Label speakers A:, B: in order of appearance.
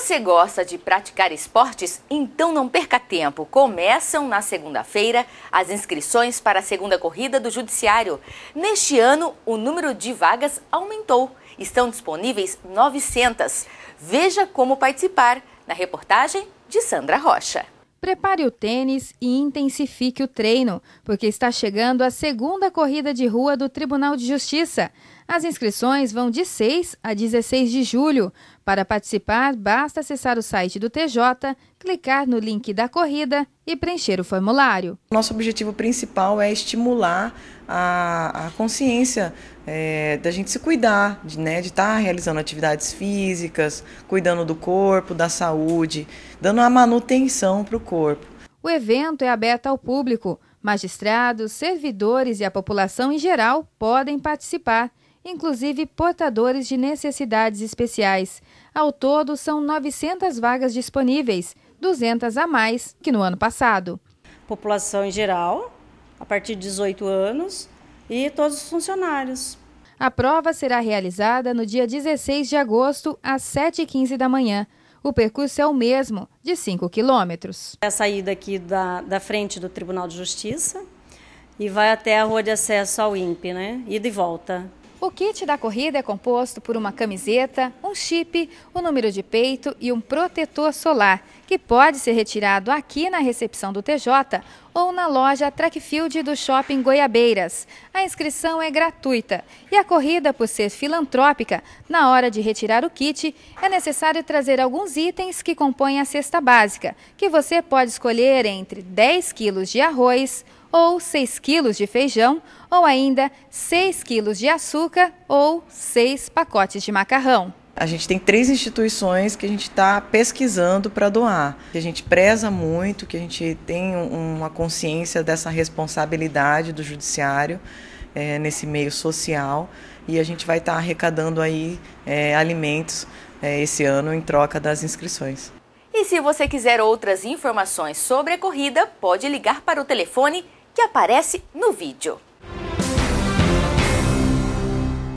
A: você gosta de praticar esportes, então não perca tempo. Começam na segunda-feira as inscrições para a segunda corrida do Judiciário. Neste ano, o número de vagas aumentou. Estão disponíveis 900. Veja como participar na reportagem de Sandra Rocha.
B: Prepare o tênis e intensifique o treino, porque está chegando a segunda corrida de rua do Tribunal de Justiça. As inscrições vão de 6 a 16 de julho. Para participar, basta acessar o site do TJ, clicar no link da corrida e preencher o formulário.
C: Nosso objetivo principal é estimular a, a consciência é, da gente se cuidar, de né, estar tá realizando atividades físicas, cuidando do corpo, da saúde, dando a manutenção para o corpo.
B: O evento é aberto ao público. Magistrados, servidores e a população em geral podem participar inclusive portadores de necessidades especiais. Ao todo, são 900 vagas disponíveis, 200 a mais que no ano passado.
C: População em geral, a partir de 18 anos,
B: e todos os funcionários. A prova será realizada no dia 16 de agosto, às 7h15 da manhã. O percurso é o mesmo, de 5 quilômetros. É a saída aqui da, da frente do Tribunal de Justiça e vai até a rua de acesso ao INPE, né? Ida e volta. O kit da corrida é composto por uma camiseta, um chip, o um número de peito e um protetor solar, que pode ser retirado aqui na recepção do TJ ou na loja Trackfield do Shopping Goiabeiras. A inscrição é gratuita e a corrida, por ser filantrópica, na hora de retirar o kit, é necessário trazer alguns itens que compõem a cesta básica, que você pode escolher entre 10 quilos de arroz, ou 6 quilos de feijão, ou ainda 6 quilos de açúcar ou 6 pacotes
C: de macarrão. A gente tem três instituições que a gente está pesquisando para doar. Que a gente preza muito, que a gente tem uma consciência dessa responsabilidade do judiciário é, nesse meio social e a gente vai estar tá arrecadando aí é, alimentos é, esse ano em troca das inscrições.
A: E se você quiser outras informações sobre a corrida, pode ligar para o telefone que aparece no vídeo.